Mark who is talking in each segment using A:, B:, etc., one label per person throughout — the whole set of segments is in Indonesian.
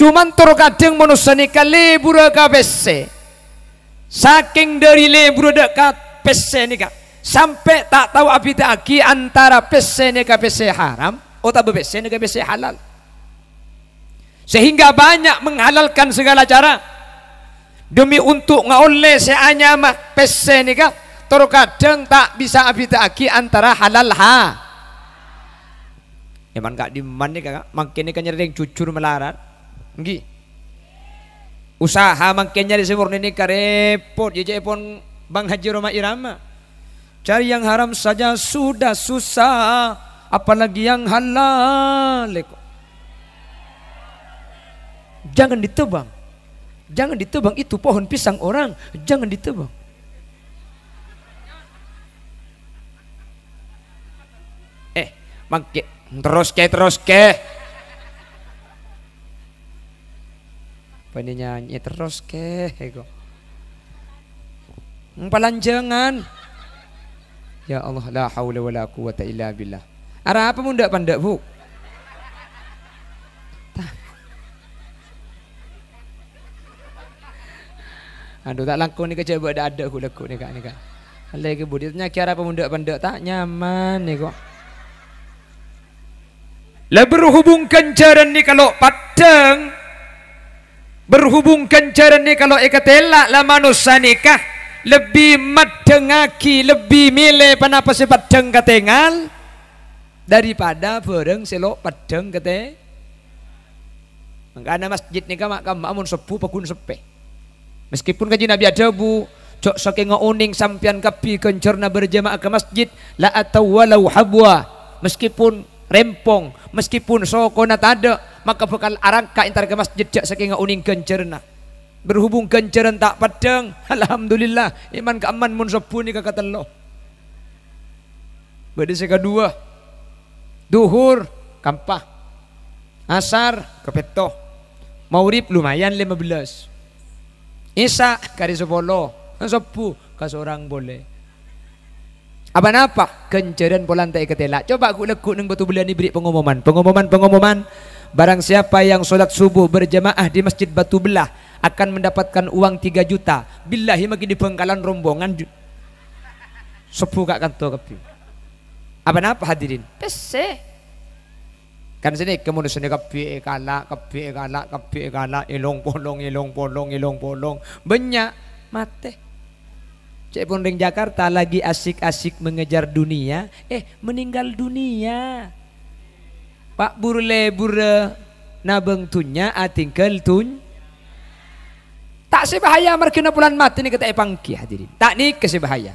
A: Cuman tur kadang manusia nika lebur kabese. Saking dari lebur dekat pese kak Sampai tak tahu api aki antara pese nika pese haram. Otak bebese nika pese halal. Sehingga banyak menghalalkan segala cara. Demi untuk ngaoleh seanya mah pese nika. Tur kadang tak bisa api aki antara halal ha. emang kak di mana kak? Makin nika yang cucur melarat. Gigi, Usaha mangke nyari sempurna ini karepot ya pon Bang Haji Roma Irama. Cari yang haram saja sudah susah, apalagi yang halal. Jangan ditebang. Jangan ditebang itu pohon pisang orang, jangan ditebang. Eh, mangke terus ke terus ke Pada nyanyi terus ke ego. Palanjangan. Ya Allah, la haula wala quwata illa billah. Arah apa mundak pandak, Bu? Aduh tak lakon ni kerja buat ada aku lekuk ni kak ni kak. Alai ke budi tanya kiara pemuda-pemuda tak nyaman ni kok. Lah berhubungkan jaran ni kalau patang berhubung kencaran ni kalau eka telak lah manusia nikah lebih matengaki lebih milih penapa si padeng ketengal daripada bareng selok padeng kete makanya masjid nikah mak kamu sepuh pekun sepe meskipun kaji nabi ada bu cok saking uning sampian kapi kencerna berjamaah ke masjid la atau walau habwa meskipun rempong meskipun sokona ada maka bukan arangka intar ke jejak saking uning kencerna. berhubung kencerna tak padang alhamdulillah iman ke aman mun sepuni ka katelo bade kedua duhur kampah asar kepeto maurib lumayan 15 isa kari 10 sepu kan kasorang boleh apa napa kencerna polan tak ketela coba aku lekuk nang batu bulan ni beri pengumuman pengumuman pengumuman Barang siapa yang sholat subuh berjamaah di Masjid Batu Belah akan mendapatkan uang 3 juta. Billahi magi di pengkalan rombongan sepuh kak kantor kepi. Apa napa hadirin? Pese. Kan sini kemudian sini kepi kala kepi kala kepi kala ilong polong ilong polong ilong polong banyak mate. Cek Pondeng Jakarta lagi asik-asik mengejar dunia, eh meninggal dunia. Pak burle burle nabeng tunya ating tun. Tak sebahaya mereka nak pulang mati ni kata Epang Ki hadirin. Tak ni kesebahaya.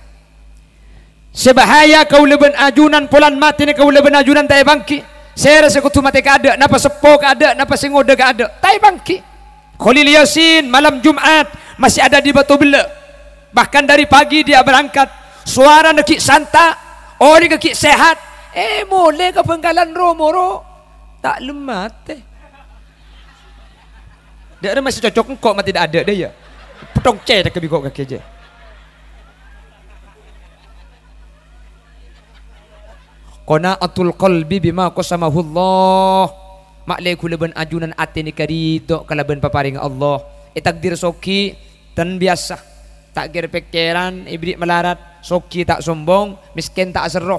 A: Sebahaya kau leben ajunan pulang mati ni kau leben ajunan tak Epang Ki. Saya rasa kutu mati ke ada. Napa sepok ada. Napa singoda ke ada. Tak Epang Ki. Khalil Yasin malam Jumat masih ada di Batu Bela. Bahkan dari pagi dia berangkat. Suara nekik santa. Orang nekik sehat. Eh mulai ke penggalan romo-romo. taklum mate dia ada masih cocok kok, mati tidak ada dia ya Potong cek tak kebikok kaki aja Kona atul qalbi bima qasamahu Allah. Maklai kula ben ajunan atini karidok kalaben paparing Allah. E takdir soki dan biasa. Tak Takdir pikiran ibrik melarat soki tak sombong miskin tak seroh.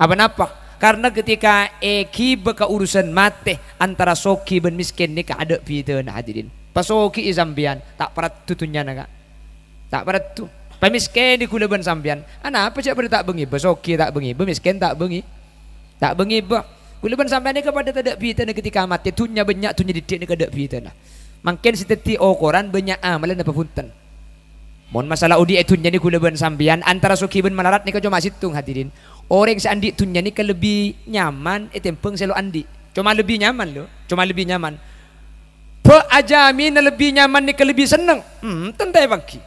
A: Apa napa? karena ketika eki beka urusan mati antara soki ben miskin nika ada pita hadirin. hadirin pasoki izambian tak perat tutunya naga tak perat tu pemiskin di kulaban sambian anak apa cak tak bengi pasoki tak bengi pemiskin tak bengi tak bengi bah kulaban sambian ni kepada tak pita na ketika mati. tunya banyak tunya didik nika ada pita Mungkin makin siteti okoran banyak amalan ah, apa punten Mohon masalah udi itu ni kuleban sambian antara soki ben malarat nika cuma situng hadirin Orang seandi dunia ni kan lebih nyaman yang eh, selo andi. Cuma lebih nyaman lo, cuma lebih nyaman. Pe mina lebih nyaman ni kan lebih seneng. Hmm, tentai bangki.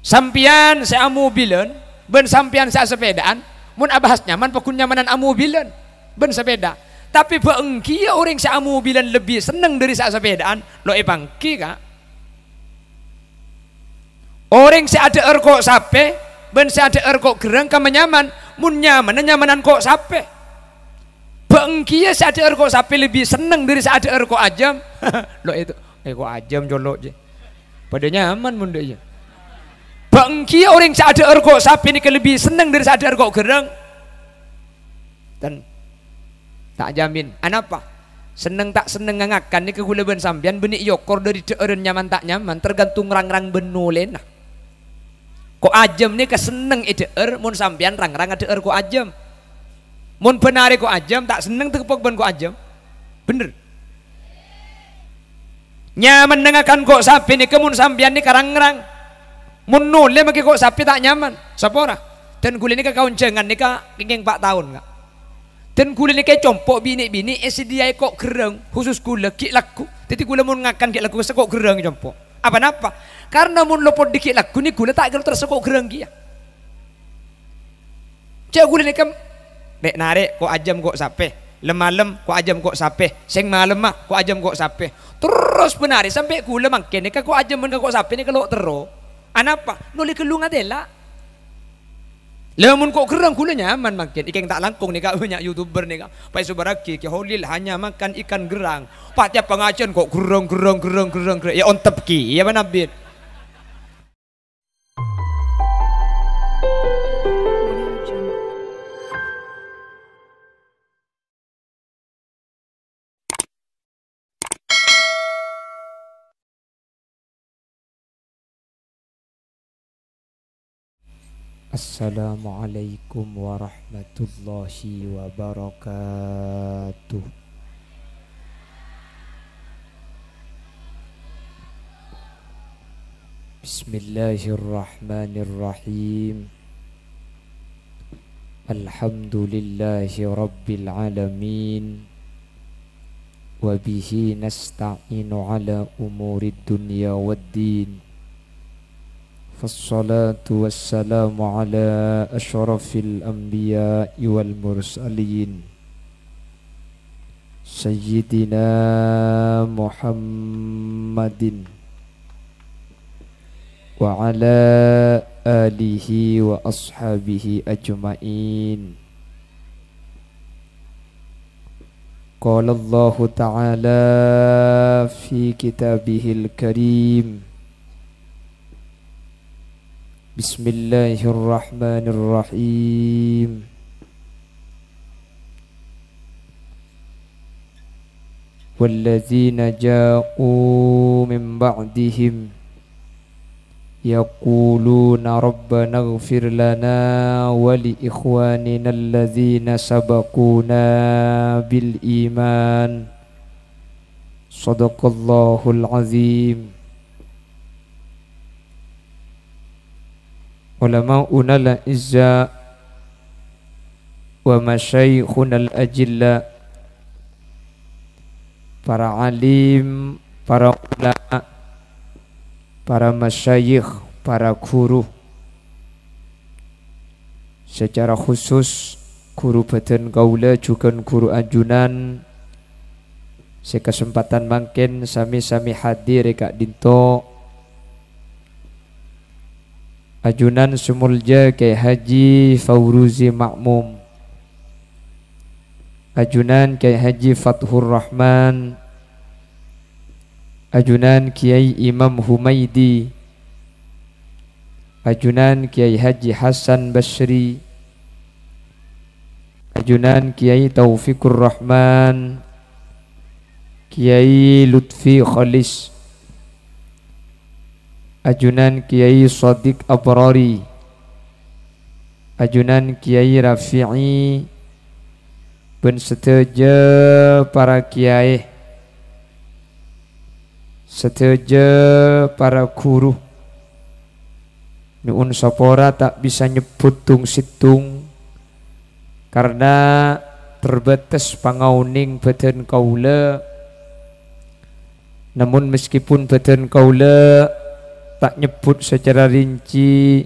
A: Sampian saya amu bilen, ben sampian saya sepedaan. Mun abahas nyaman, pekun nyamanan amu bilen, ben sepeda. Tapi bangki ya orang saya amu bilen lebih seneng dari saya sepedaan. Lo e eh bangki kak. Orang seada ergo sampai ben sadar kok gereng kemenyaman mun nyaman nyamanan kok sape bengkia ada kok sape lebih seneng dari ada kok ajam lo itu eh kok ajam jolok je pada nyaman mun dia bengkia orang ada kok sape ini lebih seneng dari ada kok gereng dan tak jamin anapa seneng tak seneng ngangakan ni kegula ben sambian benik yokor dari deeren nyaman tak nyaman tergantung rang-rang benulen lena. Ko ajem nih keseneng ideur, er, mun sampean rang-rang er ko ajem. Mun benari ko ajem, tak seneng kepo ben ko ajem. Bener. Nya mendengarkan kok sapi nih kemun sampean nih karang-rang. Mun nule lagi kok sapi tak nyaman. Sapora. Dan gule nih jangan nih kak ingin pak tahun kak. Dan ini nih compok bini-bini, eh si dia kok gereng khusus gule kik laku. Tadi gule mun ngakan kik laku, kok gereng compok apa napa karena mun lopot dikit lagu ni gula tak kalau terasa kok gerang kia cek gula ni kam dek narik kok ajam kok sape lemalem kok ajam kok sape sing malem mah kok ajam kok sape terus penari sampai gula mangkene kok ajam men kok sape ni kalau tero anapa nuli kelung adela Lemun kok kerang kula nyaman makin ikan tak langkung ni kak banyak youtuber ni kak. Pak Subaraki, Ki Holil hanya makan ikan gerang. Pak tiap pengajian kok gerang gerang gerang gerang gerang. Ya on tepki, ya mana bin. Assalamualaikum warahmatullahi wabarakatuh Bismillahirrahmanirrahim Alhamdulillahi rabbil alamin Wabihi nasta'inu ala umuri dunya wad din فالصلاة والسلام على أشرف الأنبياء والمرسلين سيدنا محمد وعلى آله وأصحابه أجمعين قال الله تعالى في كتابه الكريم بسم الله الرحمن الرحيم والذين جاءوا من بعدهم يقولون ربنا اغفر لنا ولإخواننا الذين سبقونا بالإيمان صدق الله العظيم wa الأعزاء al الأجلاء para alim, para ulama, para masyayikh, para guru. Secara khusus guru badan gaula juga guru anjunan. Sekesempatan mungkin sami-sami hadir rekak dintok Ajunan Sumulja Kiai Haji Fauruzi Makmum Ajunan Kiai Haji Fathur Rahman Ajunan Kiai Imam Humaidi Ajunan Kiai Haji Hasan Basri Ajunan Kiai Taufikur Rahman Kiai Lutfi Khalis Ajunan Kiai Sadiq Abrari Ajunan Kiai Rafi'i Ben para kiai seteja para guru Nuun sopora tak bisa nyebut tung situng Karena terbatas pangauning badan kaula Namun meskipun badan kaula tak nyebut secara rinci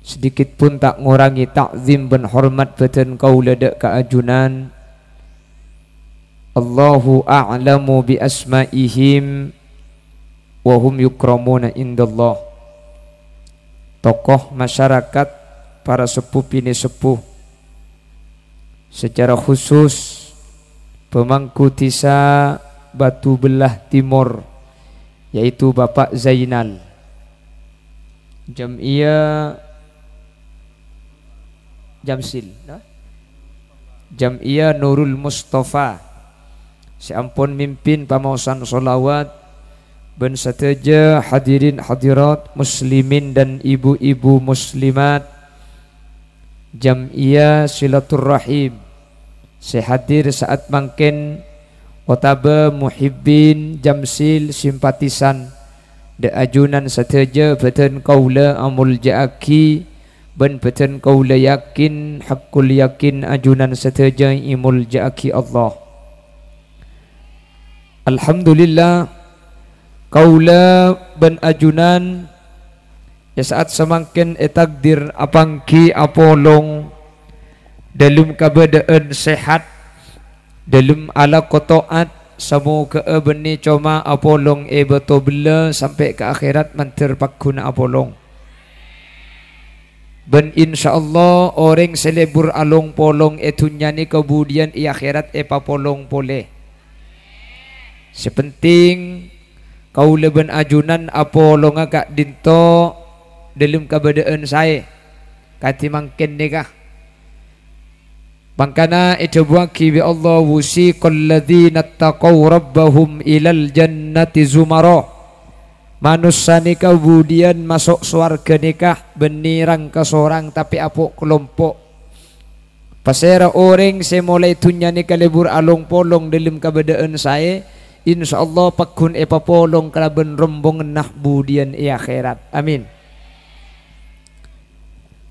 A: sedikit pun tak ngurangi takzim dan hormat beten kau ledak keajunan Allahu a'lamu bi asma'ihim wa hum yukramuna indallah tokoh masyarakat para sepuh ini sepuh secara khusus pemangku tisa Batu Belah Timur yaitu Bapak Zainan Jam'iyah Jamsil nah? Ia Nurul Mustafa Seampun mimpin pamausan solawat Ben seteja hadirin hadirat muslimin dan ibu-ibu muslimat Ia Silaturrahim sehadir saat mungkin. Watabe muhibbin jamsil simpatisan de ajunan sateja beten kaula amul jaaki ben peten kaula yakin hakul yakin ajunan sateja imul jaaki Allah Alhamdulillah kaula ben ajunan ya saat semangkin etakdir apangki apolong dalam kabadaan sehat dalam ala kotoat samu ke ebeni apolong e beto bela sampai ke akhirat mantir guna apolong ben insyaallah orang selebur along polong etunya ni kemudian i e akhirat e polong pole sepenting kau leben ajunan apolong agak dinto dalam kebedean saya kati mangken nikah Mangkana ijabwaki bi Allah wusiqal ladzina taqaw rabbahum ilal jannati zumara. Manusia nikah budian masuk swarga nikah benirang ke seorang tapi apuk kelompok. Pasera orang saya mulai tunya nikah lebur alung polong dalam kebedaan saya. Insya Allah pakun epa polong kelaben rombongan nah budian i akhirat. Amin.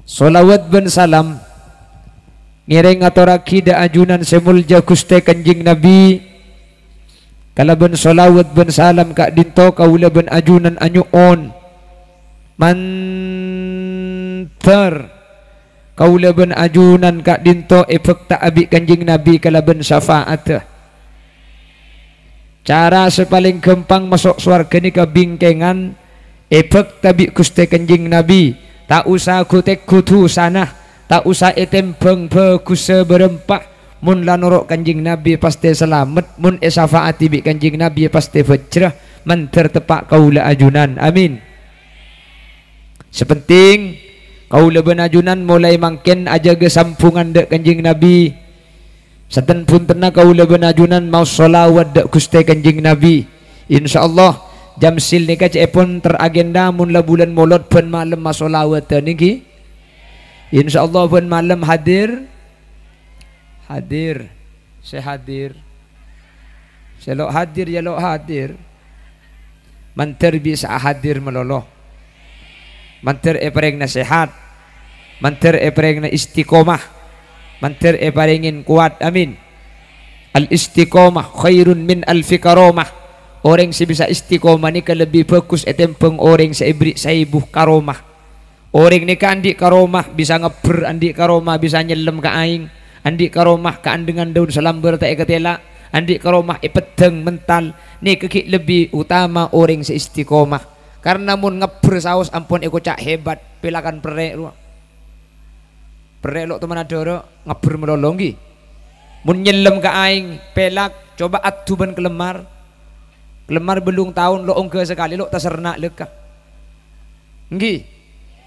A: Salawat ben salam. ngiring atau rakida ajunan semul kuste kanjing nabi kalau ben solawat ben salam kak dinto kaula ben ajunan anyu on manter kaula ben ajunan kak dinto efek tak abik kanjing nabi kalau ben syafaat cara sepaling gampang masuk suarga ni ke bingkengan efek tabik kuste kanjing nabi tak usah kutek kutu sana tak usah etembeng bagus berempak mun lanorok kanjing nabi pasti selamat mun esafaati bi kanjing nabi pasti fajrah man tertepak kaula ajunan amin sepenting kaula ben ajunan mulai mangkin aja ge sampungan de kanjing nabi Satan pun tenang kaula ben ajunan mau solawat dek gusti kanjing nabi Insya Allah jam sil ni kaje pun teragenda mula bulan mulut pun malam masolawat ni ki Insyaallah pun malam hadir hadir saya hadir selok hadir ya loh hadir manter bisa hadir meloloh manter epregna eh sehat manter epregna eh istiqomah manter e eh kuat amin al istiqomah khairun min al fikaromah orang si bisa istiqomah ni lebih fokus etempeng orang sa ibri sa ibuh karomah Orang ni andik ke rumah bisa ngeber, andik ke rumah bisa nyelam ke aing, andik ke rumah ke andengan daun salam tak ketela, andik ke rumah ipedeng mental. Ni kekik lebih utama orang seistiqomah. Karena mun ngeber saus ampun eko cak hebat, pelakan perek ruang. Perek lo teman adoro ngeber melolongi. Mun nyelam ke aing, pelak coba atuban kelemar Kelemar belum tahun lo ongke sekali lo tasernak lekah. Nggih.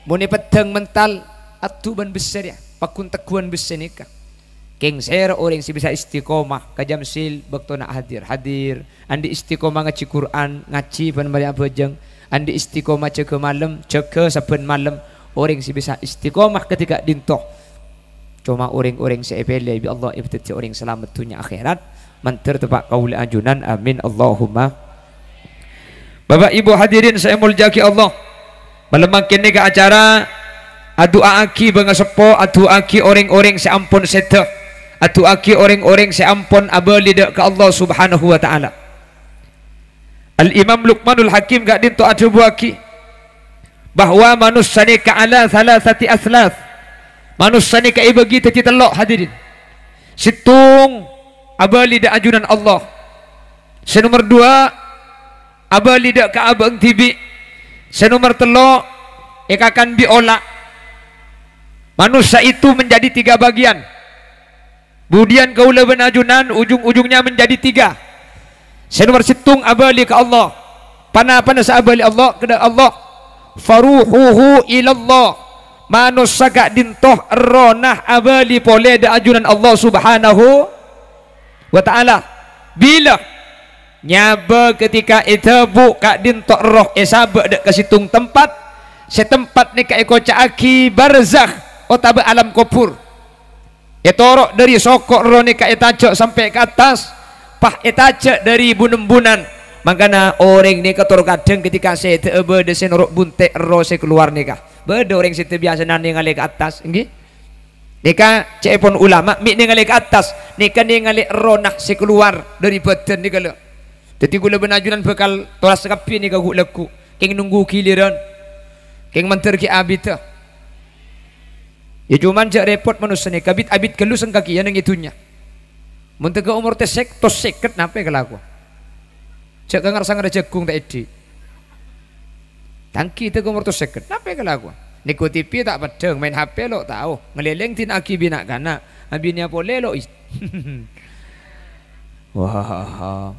A: Muni pedang mental atuban besar ya. Pakun tekuan besar nikah. Keng sir orang si bisa istiqomah kajam sil nak hadir hadir andi istiqomah ngaji Quran ngaji pan bari abejeng andi istiqomah cek malam cek saben malam orang si bisa istiqomah ketika dintoh cuma orang-orang si epele bi Allah ibtati orang selamat dunia akhirat manter tepak kauli anjunan amin Allahumma Bapak Ibu hadirin saya muljaki Allah Malamang kini ke acara Adu'a aki bangga sepo Adu'a aki orang-orang seampun setah Atu aki orang-orang seampun abalidak ke Allah subhanahu wa ta'ala Al-Imam Luqmanul Hakim gak dito atubu buaki Bahawa manusia ni ke Allah salah satu aslaf Manusia ni ke ibu kita kita telok hadirin Situng abalidak ajunan Allah Senumber dua Abalidak abang tibi. Sa nomor telo, ikakan biola. Manusia itu menjadi tiga bagian. Budian kaula benajunan, ujung-ujungnya menjadi tiga. Sa nomor situng abali ke Allah. Panah-panah sa Allah, kena Allah. Faruhuhu ilallah manusia gak dintoh ronah abali pole ada ajunan Allah subhanahu wa ta'ala bila nyaba ketika itu kak dintok roh esaba eh, dak kesitung tempat setempat ni kak eko caaki barzakh otaba oh, alam kopur etorok eh, dari sokok roh ni etajok sampai ke atas pah etajok dari bunembunan makana orang ni kator kadeng ketika saya teebe desen rok buntek roh sekeluar keluar ni beda orang situ biasa nani ngalih ke atas nggih Nika cepon ulama, mik ni ngalik atas, nika ni kan ngalik ronah si keluar dari badan nika lo. Jadi gula benajunan bekal tolas kapi ni kau leku. Keng nunggu kiliran, Keng menter ki abita. Ya cuman jak repot manusia ni. Kabit abit kelus kaki yang ngitunya. Menter ke umur tesek tos seket nape kelaku. Jak kengar sangar jagung tak edi. Tangki itu umur tos seket nape kelaku. Niku tipi tak pedeng main HP lo tahu. Ngeleleng tin aki binak kana. Abinya pole lo. Wah.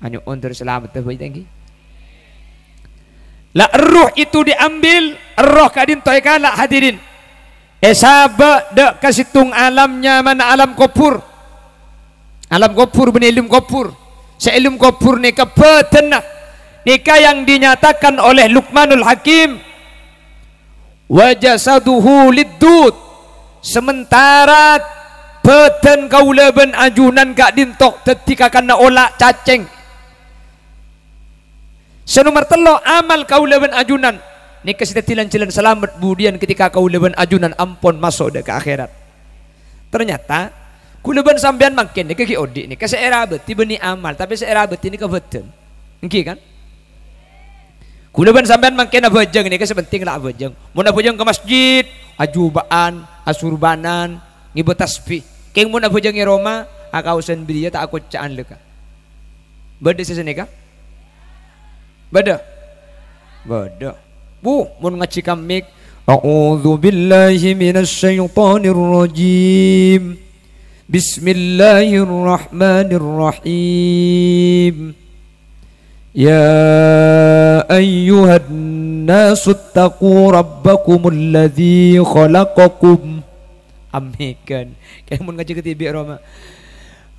A: Hanya undur selamat tuh tangki. La roh itu diambil, roh kadin toika la hadirin. Esabe dak kasitung alamnya mana alam kopur. Alam kopur benilum kopur. Seilum kopur ni kebetena. Nikah yang dinyatakan oleh Luqmanul Hakim. wajah Wajasaduhu liddut. Sementara beten kaulaban ajunan kak dintok tetika kena olak cacing. Senomor telo amal kau lewen ajunan. nih sita tilan-tilan selamat budian ketika kau lewen ajunan ampon masuk ke akhirat. Ternyata kuleban sambian makin nika ki odik nika era beti beni amal tapi era beti nika betul. Niki kan? Kuleban sambian makin nih nika penting lah abajeng. Mau abajeng ke masjid, ajubaan, asurbanan, ngibet tasbih. Keng mau ke Roma, akau sendiri ya, tak aku caan leka. Berdesa kak. Bada. Bada. Bu, mun ngacikam mik. A'udzu billahi minasy syaithanir rajim. Bismillahirrahmanirrahim. Ya أيها الناس اتقوا ربكم الذي خلقكم أمي Kayak كان من ngajak ke tibi Roma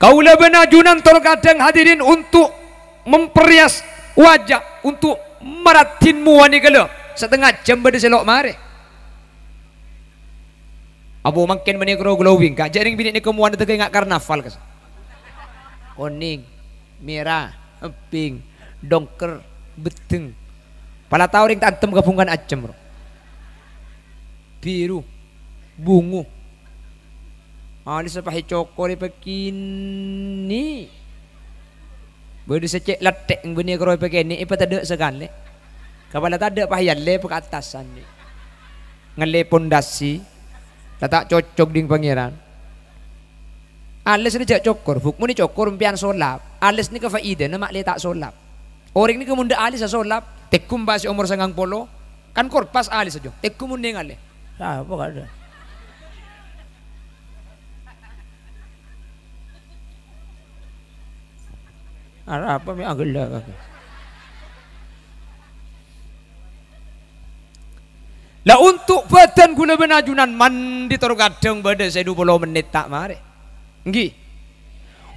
A: Kaula benajunan terkadang hadirin untuk memperias wajah untuk meratinmu wani kalau setengah jam benda selok mari. Abu makin menikro glowing kak jaring bini ni kemuan itu ingat karnaval kas. Kuning, merah, pink, dongker, beteng. Pala tahu ring tantem gabungan acem bro. Biru, bungu, ada ah, sepahit cokor pekini. Boleh secek letek benih keroi pekini. Ipa tak ada sekali. Kepala tak ada pahian le ke atasan ni. Ngele pondasi. Tak cocok ding pangeran. Alis ni cek cokor. Bukmu ni cokor mpian solap. Alis ni kefaide nama le tak solap. Orang ni kemunda alis solap. Tekum basi umur sangang polo. Kan korpas alis aja. Tekum munding alis. Ah, apa ada? apa mi anggela lah untuk badan guna benajunan mandi taruh kadang badan saya 20 menit tak mari ngi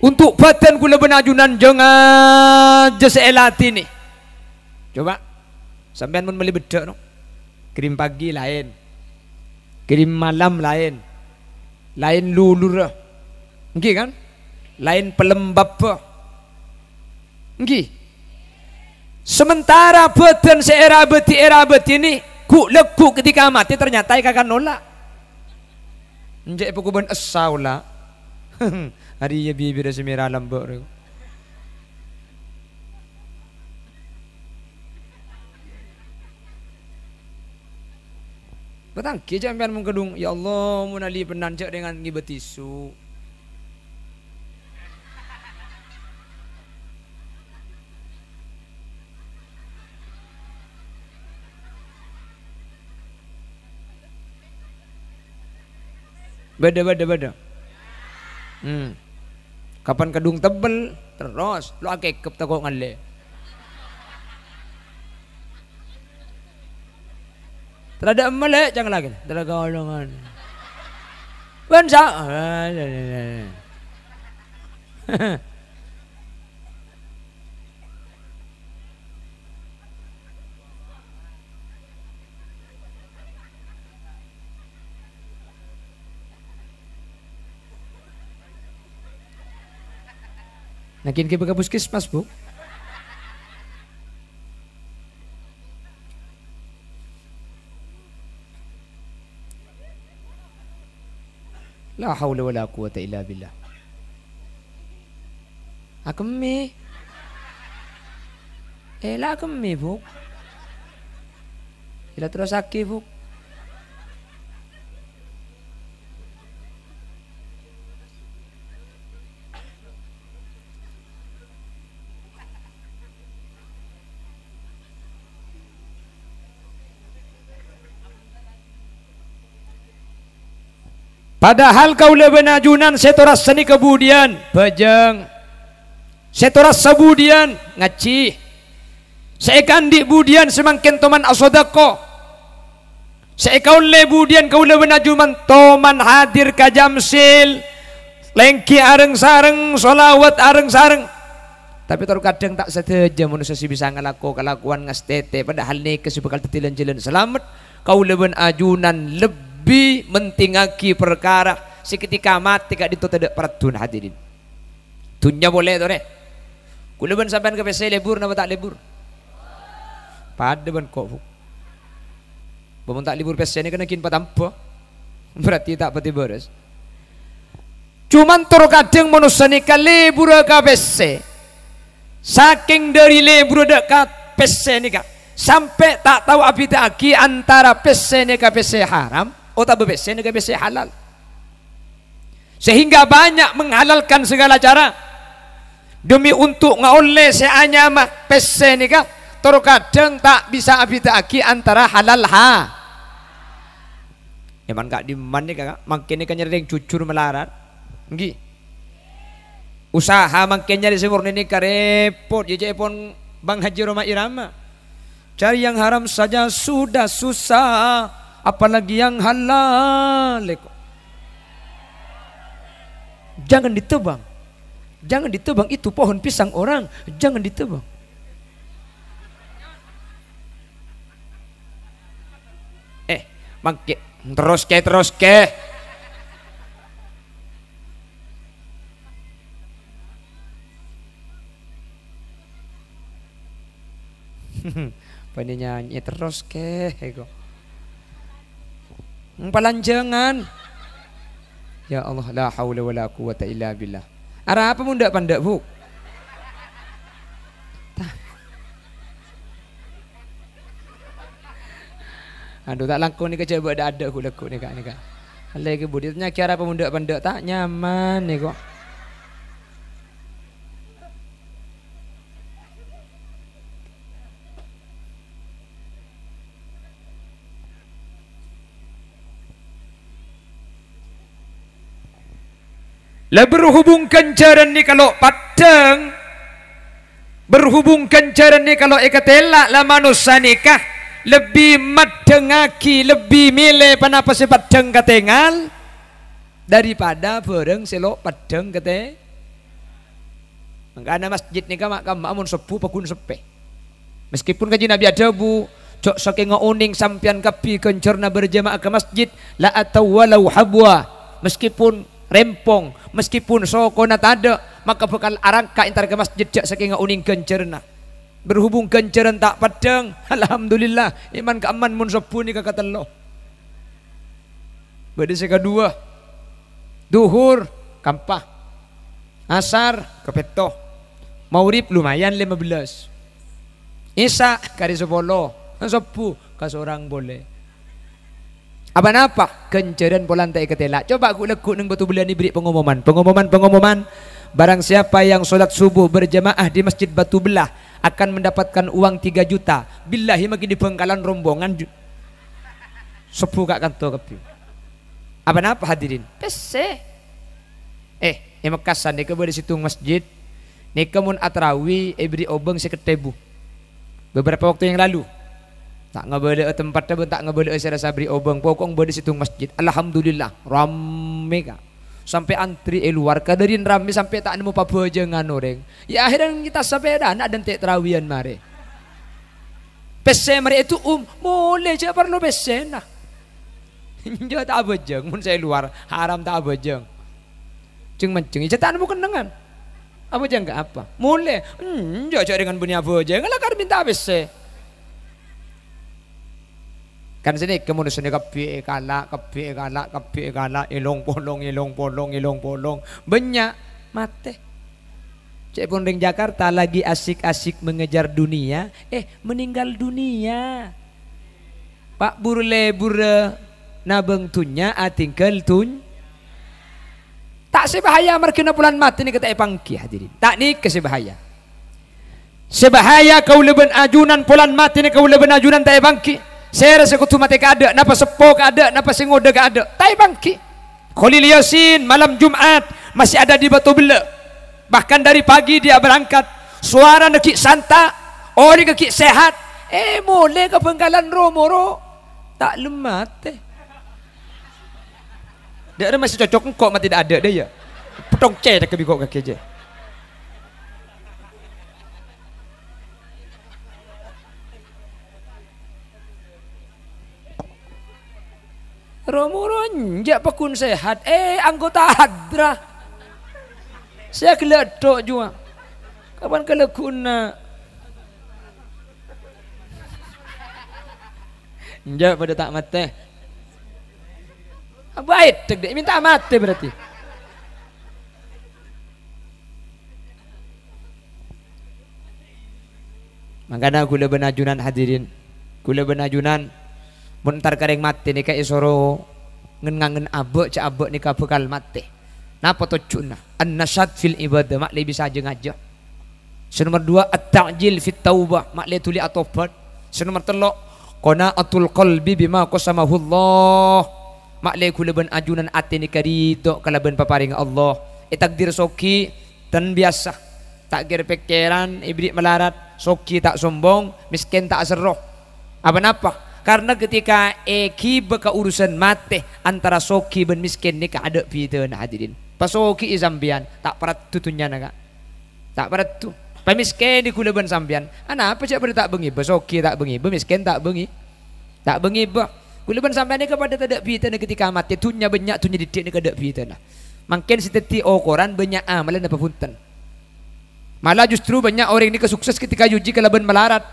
A: untuk badan guna benajunan jangan aja seelat ini coba sampean pun beli bedak no pagi lain kirim malam lain lain lulur ah. ngi kan lain pelembab ah. Nggih. Sementara beten seera beti era beti ini ku leku ketika mati ternyata ika akan nolak. Njek pukuban esaula. Hari ya bibi da semira lambok. Betang ke jampian mengkedung, ya Allah munali penancak dengan ngibetisu. Beda beda beda. Hmm. Kapan kedung tebel terus lo akeh ketegongan le. Terada melek jangan lagi. Terada golongan. Bensa. Eh, Nakin ke puskesmas bu. La haula wala quwata illa billah. Akmi. Eh la akmi bu. Ila terus aki bu. Padahal kau najunan setoras seni kebudian pejeng. Setoras sebudian ngaci. di budian semangkin toman asodako. Seekau lebudian kau lebenajuman toman hadir kajamsil. Lengki areng sareng, solawat areng sareng. Tapi terkadang tak seteja manusia sih bisa ngelaku kelakuan ngestete. Padahal nih kesibakal tetilan jalan selamat. Kau lebih ajunan lebih bi mentingaki perkara seketika mati kak itu tidak peratun hadirin tunya boleh tuh nih kuluban sampean ke PC lebur napa tak lebur pada ban kok Bukan tak libur PC ini kena kin patampo berarti tak pati beres cuman terkadang kadang manusia ni kan libur ke PC saking dari libur dekat PC ni kak sampai tak tahu apa tak antara PC ni ke PC haram otak oh, bebesen dengan bebesen halal sehingga banyak menghalalkan segala cara demi untuk ngaoleh seanya mah pesen ni terkadang tak bisa abita aki antara halal ha Emang ya, gak diman di man ni kakak yang ni cucur melarat ngi usaha makin nyari semurni ni karepot ya pun bang haji Roma irama cari yang haram saja sudah susah apalagi yang halal. Jangan ditebang. Jangan ditebang itu pohon pisang orang, jangan ditebang. Eh, mangke terus ke terus ke. Paninya nyanyi terus ke, kok. Palanjangan. Ya Allah, la haula wala quwata illa billah. Arah apa mundak pandak, Bu? Aduh, tak langkung ni kerja buat ada aku lekuk ni kak ni kak. Lagi budi tanya kira apa mundak pandak tak nyaman ni kok. Lah berhubung kencaran ni kalau pateng berhubung kencaran ni kalau ikat telak lah manusia nikah lebih madengaki lebih milih kenapa si pateng ketengal daripada bareng selo pateng kete Mengkana masjid ni kamak kamak amun sepu pakun sepe. Meskipun kaji Nabi ada bu cok saking ngeuning sampian kapi kencerna berjamaah ke masjid la atau walau habwa meskipun rempong meskipun sokona na tada maka bekal arangka intar ke masjid jak saking uning gencerna berhubung genceran tak padang alhamdulillah iman ke aman mun sepuni ka katelo bade seka dua duhur kampah asar kepeto maurib lumayan 15 isa kari sepuluh kan sepu kasorang boleh apa napa? Kenceran polan tak ketela. Coba aku lekuk neng batu bulan diberi pengumuman. Pengumuman, pengumuman. Barang siapa yang solat subuh berjamaah di masjid batu belah akan mendapatkan uang 3 juta. Billahi magi di pengkalan rombongan sepuh gak kantor kepi. Apa napa hadirin? Pese. Eh, yang mekasan dia di situ masjid. Nika mun atrawi ebri eh, obeng seketebu. Beberapa waktu yang lalu Tak ngebeda tempat tebe tak ngebeda saya sabri obang oh, pokong beda situ masjid. Alhamdulillah rame ka. Sampai antri keluar eh, ka dari rame sampai tak nemu pabejengan orang. Ya akhirnya kita sampai ada anak dan tiap terawian mare. Pesen mare itu um boleh je perlu pesen nah. Jo tak bejeng, mun saya luar haram tak abejeng. Ceng menceng je tak nemu kenangan. Abejeng enggak apa. Mulai. Hmm, jo dengan bunyi abejeng. Lah kan minta habis saya. Kan sini kemudian sini kebi kala, kebi kala, kebi kala, ilong polong, ilong polong, ilong polong. Banyak mate. Cek pondeng Jakarta lagi asik-asik mengejar dunia, eh meninggal dunia. Pak burle bure nabeng tunya atingkel tun. Tak sebahaya merkena bulan mati ni kata epangki hadirin. Tak ni kesebahaya. Sebahaya kau leben ajunan bulan mati ni kau leben ajunan tak epangki. Saya rasa kutu mati ke ada, napa sepuh ke ada, napa singoda ke ada. Tai bangki. Khalil Yasin malam Jumaat masih ada di Batu Bela. Bahkan dari pagi dia berangkat. Suara neki santa, orang neki sehat. Eh mole ke penggalan romoro tak lemat eh. Dia masih cocok engkau mati tak ada dia ya. Potong ceh tak kebikok kaki je. Romo ronjak pekun sehat. Eh anggota hadra. Saya geledok juga. Kapan keleguna? Enggak pada tak mati. Baik, dek minta mati berarti. Makanya kula benajunan hadirin. Kula benajunan Bentar kering mati nih kayak isoro ngen ngangen abuk cak abuk nih bekal mati. Napa to cuna? An nasad fil ibadah mak lebih saja ngajak. Senomor dua at ta'jil fit taubah mak le tuli atobat. Senomor telo kona atul qalbi bima qasamahu Allah. Mak le kulaban ajunan ati ni karido ben paparing Allah. E takdir soki dan biasa takdir pikiran ibrik melarat soki tak sombong miskin tak seroh apa napa karena ketika eki beka urusan mate antara soki dan miskin ni ada pita na hadirin Soki isambian tak perat tutunya nak tak perat tu pemiskin di kula ben sambian ana apa cak tak bengi pasoki tak bengi pemiskin tak bengi tak bengi bah kula ben sambian ni kepada tak ada pita na ketika mati tunya banyak tunya didik ni kada pita na makin seteti okoran banyak amalan ah, apa punten malah justru banyak orang ini kesukses ketika yuji kalaban melarat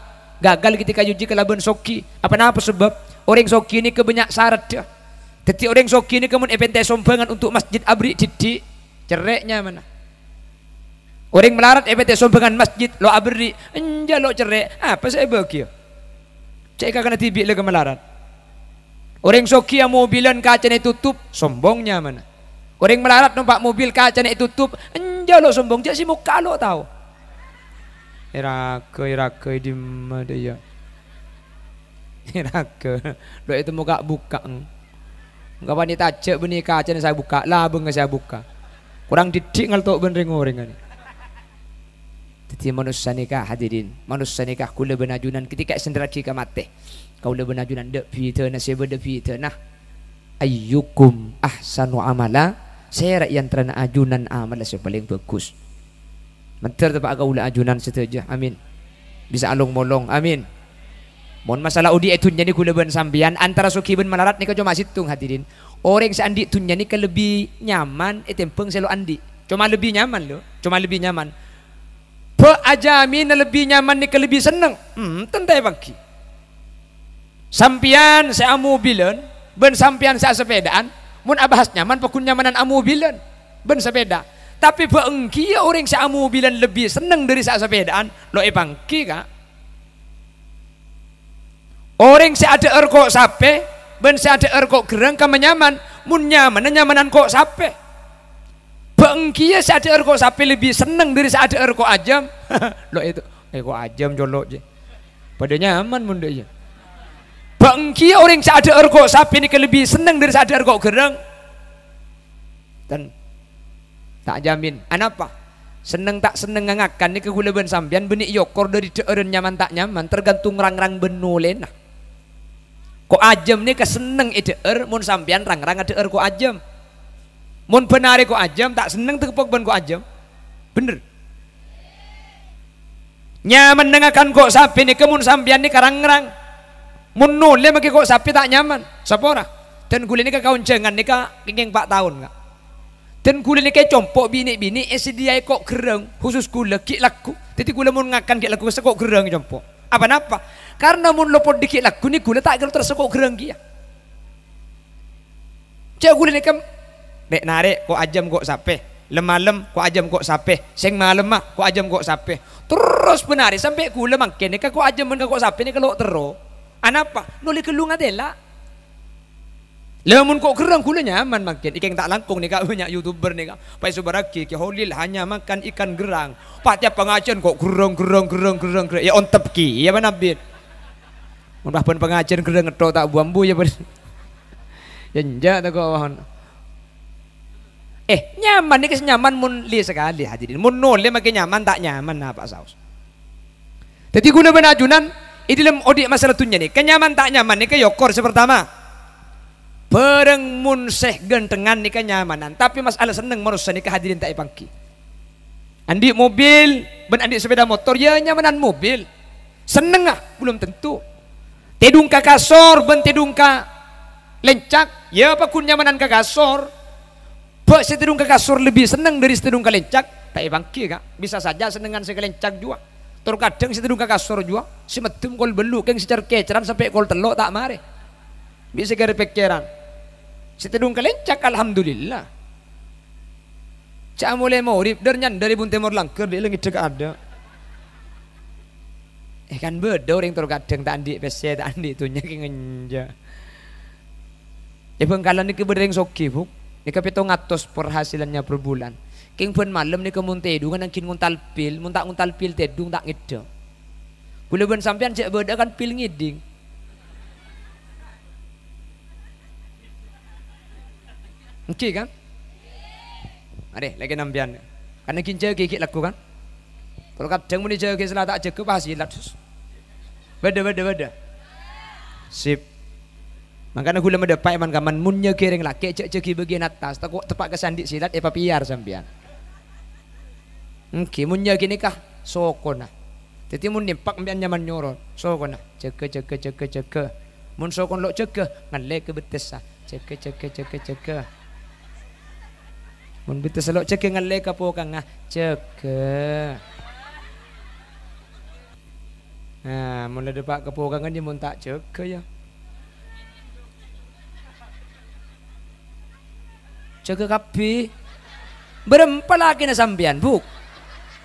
A: gagal ketika uji kelabuan soki apa Apa sebab orang soki ini kebanyak syarat ya. jadi orang soki ini kemun epente sombongan untuk masjid abri jadi cereknya mana orang melarat epente sombongan masjid lo abri enja lo cerek apa saya bagi ya? cek kena tibi lagi melarat orang soki yang mobilan kacanya tutup sombongnya mana orang melarat nampak mobil kacanya tutup enja lo sombong jadi si muka lo tahu Irake irake di mana ya. Irake. Lo itu mau gak buka. Enggak pani tajek beni kaca saya buka. Lah abang saya buka. Kurang didik ngeltok ben ring ini. Tetapi manusia nikah hadirin, manusia nikah kula benajunan ketika sendera cika mati. Kula benajunan dek pita nasib dek pita nah. Ayyukum ahsanu amala, saya yang terana ajunan amala yang paling bagus. Mentar dapat agak ulah ajunan setuju Amin. Bisa alung molong. Amin. Mohon masalah udi itu nyani kula ben sambian antara suki ben malarat nika cuma situng hadirin. Orang seandi itu nyani ke lebih nyaman etempeng eh, selo andi. Cuma lebih nyaman lo, cuma lebih nyaman. Pe ajamin lebih nyaman ke lebih seneng. Hmm, tentai bangki. Sampian saya mobilan ben sampian saya sepedaan. Mun abahas nyaman pekun nyamanan amu bilan, ben sepeda. Tapi beengki ya orang seamu bilang lebih seneng dari saat sepedaan, lo ebangki eh kak. Orang ada erko sape, ben ada erko gerang kamu nyaman, mun nyaman, nyamanan kok sape. Beengki ya ada erko sape lebih seneng dari ada erko ajam, lo itu, eh kok ajam jolok je. Pada nyaman mun dia. Beengki ya orang ada erko sape ini lebih seneng dari ada erko gerang. Dan tak jamin anapa seneng tak seneng ngangakan ni kehuleban sambian benik yokor dari teeren nyaman tak nyaman tergantung rang-rang benulena. nah ko ajem ni keseneng ideer mun sambian rang-rang ideer kok ajem mun benari kok ajem tak seneng tepuk ben kok ajem bener nyaman dengakan kok sapi ni kemun sambian ni karang-rang mun nule maki kok sapi tak nyaman sapora dan gulini ke kauncengan ni ka ingin 4 tahun kak dan gula ni compok bini-bini SDI kok gereng khusus gula kik laku. Tadi gula mun ngakan ki laku kok gereng compok. Apa napa? Karena mun lopot dikik laku ni gula tak terus kok gereng ki. Cak gula ni kam Bek narik kok ajam kok sape. Lemalem kok ajam kok sape. Sing malem mah kok ajam kok sape. Terus benari sampai kula mangkene kok ajam men kok sape ni kalau tero. Anapa? Nuli kelung adela mun kok kerang kula nyaman makin ikan tak langkung nih kak banyak youtuber nih kak. Pak Subaraki, Ki Holil hanya makan ikan gerang. Pak tiap pengajian kok gerong gerong gerong gerong gerong Ya on tepki, ya mana bin. Mun pun pengajian gerang ngeto tak buambu ya ben. Ya njak tak kawan. Eh nyaman nih nyaman mun li sekali hadirin. Mun nol makin nyaman tak nyaman nah Pak Saus. Jadi guna benajunan, ini dalam odik masalah tunya nih. Kenyaman tak nyaman nih ke yokor sepertama. Bareng mun seh gentengan nikah nyamanan. Tapi masalah seneng merusak nikah hadirin tak ipangki. Andi mobil, ben andi sepeda motor, ya nyamanan mobil. Seneng ah, belum tentu. Tedung ka kasor, ben tedung ka lencak. Ya apa kun nyamanan ka kasor. Pak setedung ka kasor lebih seneng dari setedung ka lencak. Tak ipangki kak, bisa saja senengan si lencak juga. Terkadang si tedung ka kasor juga, si metum kol belu keng si keceran sampai kol telok tak mare. Bisa kira pikiran. Setedung kelencak alhamdulillah. Cak mulai mau dernyan dari bunte morlangker di lengit cek ada. Eh kan beda orang terkadang tandi pesnya tandi itu nyaki ngenja. Ya bengkalan ni kebedeng sok bu. Ni kepito ngatos perhasilannya per bulan. King pun malam ni kemun tedu kan angkin nguntal pil, muntak nguntal pil tedung tak ngeda. Kula ben sampean cek beda kan pil ngiding. Mungkin kan? Mari lagi nambian. Karena kinja gigi laku kan? Kalau kacang muni jaga selatan aja ke pasti latus. Beda beda beda. Sip. Makanya gula mendapat eman kaman munnya kering lah kecek ceki bagian atas tak tepat kesandik silat apa piar sambian. Oke, munnya kini kah sokona. Jadi mun nimpak mbian nyaman nyoron sokona Cekke cekke cekke cekke, Mun sokon lo cekke ngalek ke betesa cekke cekke cekke. ceke. Mun bitu selok cek ngan le ka pokang ah. Cek. Ha, ah, mun le depak ke pokang ni kan mun tak cek ya. Cek kapi. Berempat lagi na sambian buk.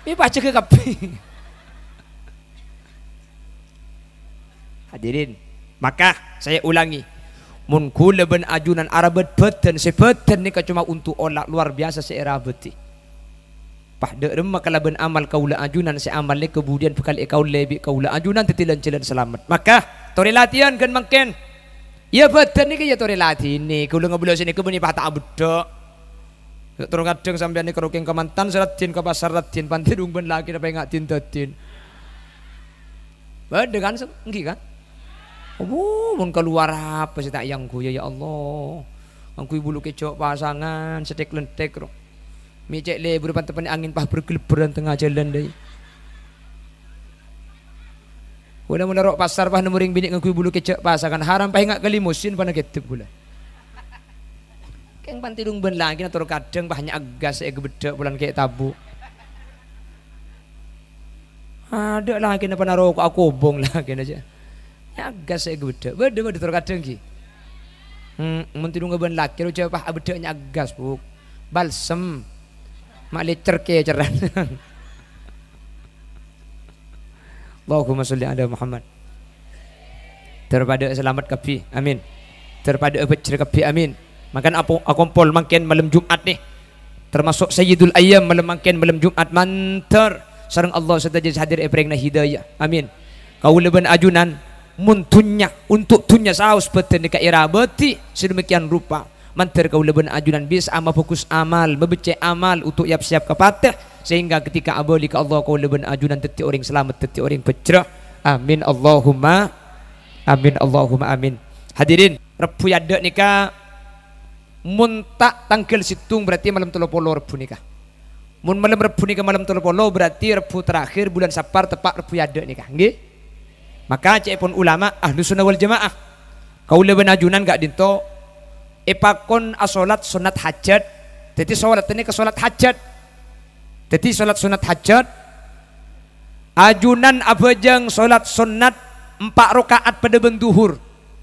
A: Pipa cek kapi. Hadirin, maka saya ulangi. mun kula ben ajunan arabet peten sepeten ni cuma untuk olak luar biasa seerabeti pah de remak kala ben amal kaula ajunan se amal le kemudian bekal kau lebih kaula ajunan tetilan cilan selamat maka tori latihan kan mungkin ya beten ni ke ya tori latihan ni kula ngebulo sini kebeni patah abedok Terus kadang sampai ni kerukin ke mantan seratin ke pasar seratin panti dung ben laki apa yang ngatin tetin. Bah dengan sengki kan? Oh, mau keluar apa sih tak yang ku ya Allah. Angku ibu lu kecok pasangan, setek lentek ro. Mi le berupa tempat angin pah bergeleberan tengah jalan dai. Kuna menerok rok pasar pah nemuring bini angku ibu lu kecok pasangan haram pah ingat kali musin pana ketep pula. Keng pantilung ben lagi natur kadang pah agas e eh, gebedek bulan kayak tabu. Ada lagi napa narok aku obong lagi aja. Ya saya gede, beda beda terkadang ki. Hmm, mentinu nggak laki lu coba abedanya ah, agas bu, balsem, mak cerke ke ceran. Allahumma sholli ala Muhammad. Terpada selamat kapi, amin. Terpada abed kapi, amin. Makan apa akompol makin malam Jumat nih. Termasuk Sayyidul ayam malam makin malam Jumat mantar. Sarang Allah serta jadi hadir epreng hidayah. Amin. Kau leban ajunan muntunya untuk tunya saus peten deka ira beti sedemikian rupa manter kau leben ajunan bis ama fokus amal bebece amal untuk yap siap kapateh sehingga ketika aboli ke Allah kau leben ajunan teti orang selamat teti orang pecah amin Allahumma amin Allahumma amin hadirin repu yada nikah muntak tangkel situng berarti malam telo polo repu nikah mun malam repu nikah malam telo polo berarti repu terakhir bulan sapar tepat repu yada nikah nggih maka cek pun ulama ahlu sunnah wal jamaah. Kau lebih najunan gak dinto. Epakon asolat sunat hajat. Jadi solat ini ke solat hajat. Jadi solat sunat hajat. Ajunan abajang solat sunat empat rokaat pada benduhur.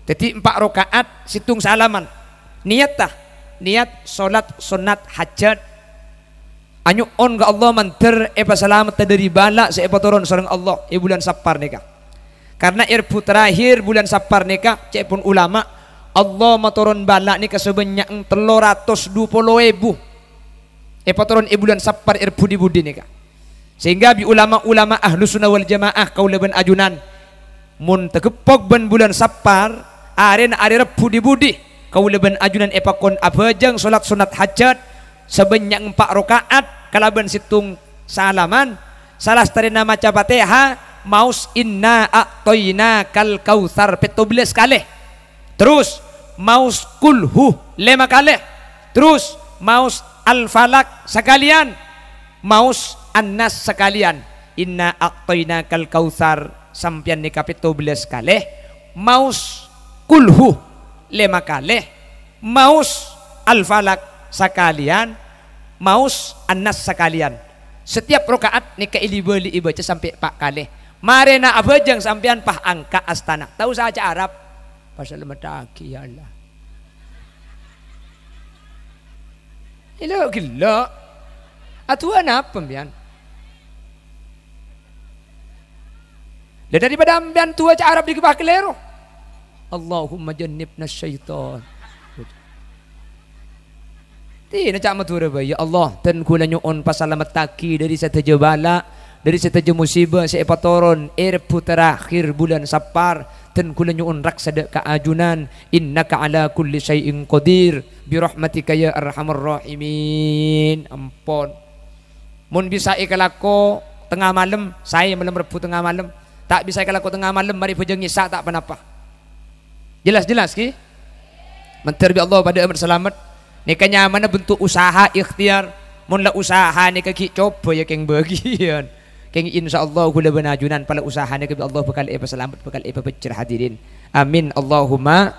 A: Jadi empat rokaat situng salaman. Niat tah. Niat solat sunat hajat. Anyuk on gak Allah manter epa selamat dari balak seepa turun sareng Allah ibulan bulan sapar nikah. Karena irbu terakhir bulan Sapar nikah cek pun ulama Allah maturun balak ni sebanyak telur ratus dua puluh ribu. Epa eh, turun ibu eh, bulan Sapar irbu di budi nikah. Sehingga bi ulama-ulama ahlu sunnah wal jamaah kau leban ajunan mun tegepok ben bulan Sapar aren ari rebu di budi kau leban ajunan kon abajang solat sunat hajat sebanyak empat rakaat kalaban situng salaman salah terina maca fatihah maus inna a'toyna kal kautsar petobles kali terus maus kulhu lima kali terus maus al-falak sekalian maus annas sekalian inna a'toyna kal kautsar sampian nikah kapetobles kali maus kulhu lima kali maus al-falak sekalian maus annas sekalian setiap rokaat ni ili ibaca sampai pak kali Marena abajang sampean pah angka astana. Tahu saja Arab. Pasal mataki ya Allah. Ilo gila. Atuan apa mbian? Dan daripada ambian tua cak Arab dikebah kelero. Allahumma jannibna syaitan. Tina cak matura bayi ya Allah. Dan kula nyu'un pasal mataki dari satu jebala dari seteju musibah seepatoron air terakhir bulan sapar dan kula nyuun raksada kaajunan innaka ala kulli syai'in qadir bi rahmatika ya arhamar rahimin ampun mun bisa ikalako tengah malam saya malam rebu tengah malam tak bisa ikalako tengah malam mari bujang isa tak apa apa jelas jelas ki menteri Allah pada amr selamat nikahnya mana bentuk usaha ikhtiar mun usaha nikah ki coba ya keng bagian keng Allah gula benajunan pala usahana ke Allah bekal e selamat bekal e pecer hadirin amin Allahumma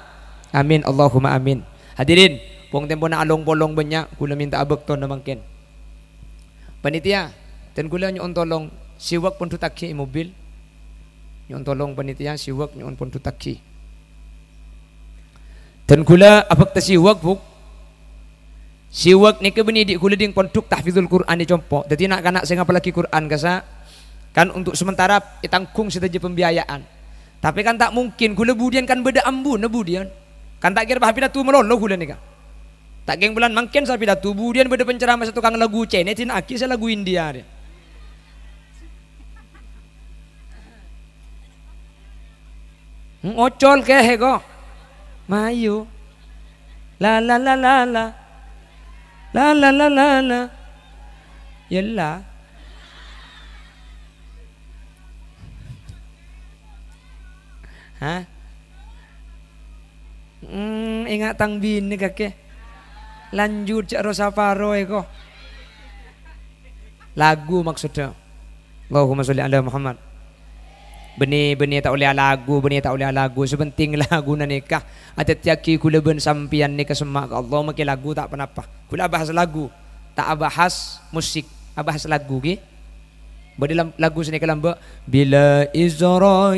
A: amin Allahumma amin hadirin pong tempo na along bolong banyak gula minta abek to na mangkin panitia dan gula nyon tolong siwak pun taksi mobil nyon tolong panitia siwak nyon pun taksi. dan gula abek ta siwak buk siwak ni ke di kula ding kontuk tahfizul Quran ni compo dadi nak kanak sing apalagi Quran kasa Kan untuk sementara itangkung saja pembiayaan. Tapi kan tak mungkin gula budian kan beda ambu ne budian. Kan tak kira bahapina tu melono gula ni kan. Tak geng bulan mungkin saya tubuh budian beda penceramah satu kang lagu cene tin aki saya lagu India dia. Ngocol ke hego. Mayu. La la la la la. La la la la la. Yelah. Hah? Hmm, ingat tang bini kakek. Lanjut cak rosaparo eko. Lagu maksudnya. Allahumma sholli ala Muhammad. Benih-benih tak boleh lagu, benih tak boleh lagu. Sepenting lagu na nikah. Atat yaki kula ben sampian nikah semak Allah maki lagu tak penapa. Kula bahas lagu. Tak bahas musik. abahas lagu ke. boleh lagu sini kelamba. Bila Israel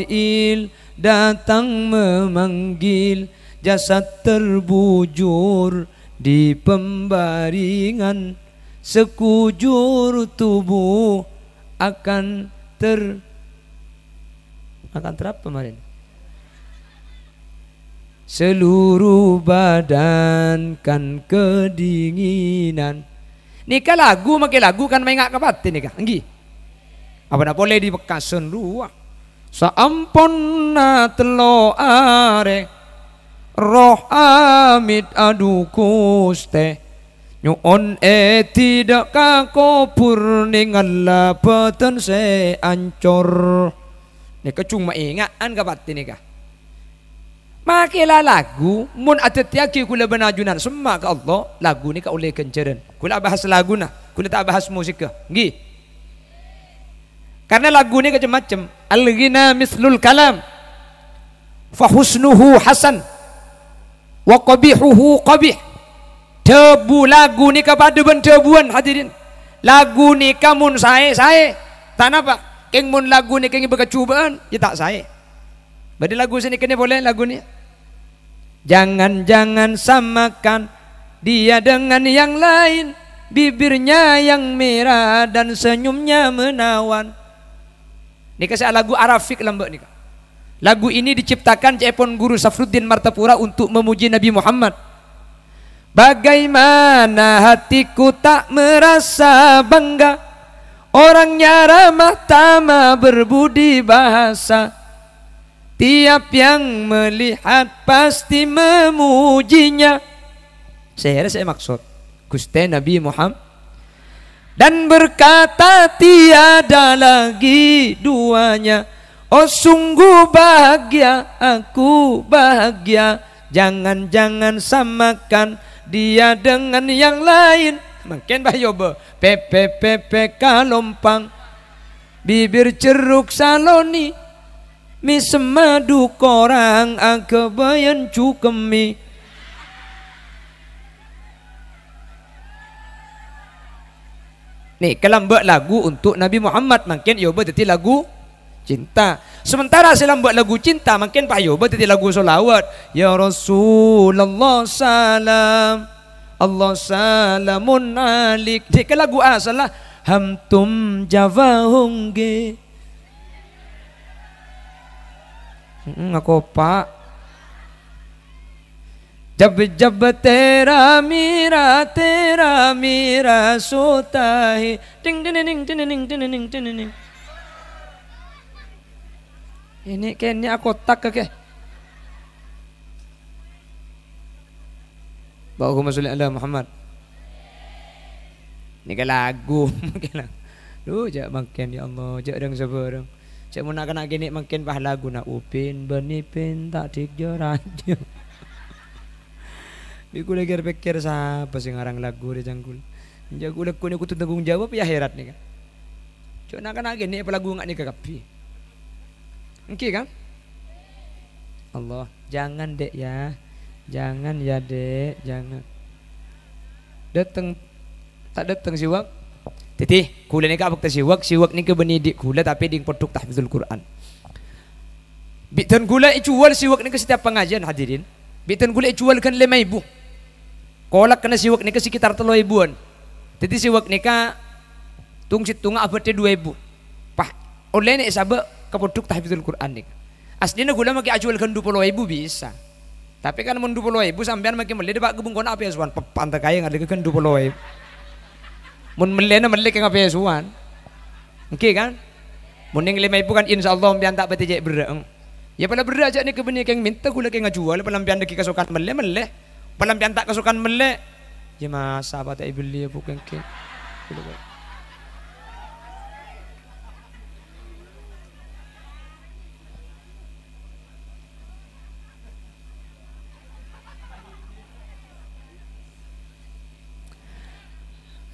A: datang memanggil jasad terbujur di pembaringan sekujur tubuh akan ter akan terap kemarin seluruh badan kan kedinginan ni kan lagu makin lagu kan mengak ke batin ni kan enggi apa nak boleh di bekasun ruang ah? Saamponna telo are roh amit adu guste nyuon e tidak kakopur ningalla peten se ancor Nika cuma ingaan kapat ini kah Makilah lagu mun atetiaki kula benajunan semak Allah lagu ni kau oleh kenceran kula bahas lagu nah kula tak bahas musik ke Gih. Karena lagunya macam-macam. Al-ghina mislul kalam. Fahusnuhu hasan. Wa qabihuhu qabih. Debu lagu ni kepada bentebuan hadirin. Lagu ni kamu saya saya. Tak apa. Keng mun lagu ni keng berkecubaan, ya tak saya. Berarti lagu sini kena boleh lagu ni. Jangan-jangan samakan dia dengan yang lain. Bibirnya yang merah dan senyumnya menawan Nika saya lagu Arafik lembek nih. Lagu ini diciptakan Cepon Guru Safruddin Martapura untuk memuji Nabi Muhammad. Bagaimana hatiku tak merasa bangga Orangnya ramah tamah berbudi bahasa Tiap yang melihat pasti memujinya Saya saya maksud Gusti Nabi Muhammad dan berkata tiada lagi duanya Oh sungguh bahagia aku bahagia jangan-jangan samakan dia dengan yang lain makin bayobe pepe pepe kalompang bibir ceruk saloni mi semadu korang bayan cukemi Nih, kalau buat lagu untuk Nabi Muhammad makin yo buat lagu cinta. Sementara saya buat lagu cinta makin Pak yo buat lagu solawat. Ya Rasulullah salam Allah salamun alik. kalau lagu asal lah. Hamtum jawahungge. Hmm, aku pak जब जब तेरा मेरा तेरा मेरा सोता है टिंग टिंग टिंग टिंग टिंग टिंग टिंग टिंग ini kayaknya kotak keke Allahumma masuk ala Muhammad ini ke lagu Lu jak makin ya Allah jak dang sabarang Cak mun nak kena gini makin pah lagu nak upin benipin tak dik Iku lagi pikir siapa sih ngarang lagu di cangkul. Jago lagu ni aku tanggung jawab ya herat nih kan. Cuk nak kena nih pelagu nggak ngak ni ke kan? Allah, jangan dek ya. Jangan ya dek, jangan. Datang tak datang siwak. Titi, kula ni ka abak siwak, siwak nih ke benidik kula tapi ding produk tahfidzul Quran. Bitan gula icual siwak nih ke setiap pengajian hadirin. Bitan gula icual kan lemai ibu. Kolak kena siwak nikah sekitar telo ibuan. Jadi siwak nikah tung sit tunga abadnya dua ibu. Pah oleh nih sahabat kepoduk tahfidzul Quran nih. Aslinya gula maki ajual gendu polo ibu bisa. Tapi kan mundu polo ibu sampean maki melihat pak gebung apa ya suan pepanta kaya ngadek gendu polo ibu. Mun melena melek yang apa ya suan. Oke kan? Mending lima ibu kan insya Allah mpian tak betijek berang. Ya pada berang aja ni keng minta gula keng ngajual, pada mpian deki kasukan meleh meleh. Pelan-pelan tak kesukaan melek. Ya mas, apa tak ibu ya bukan ke.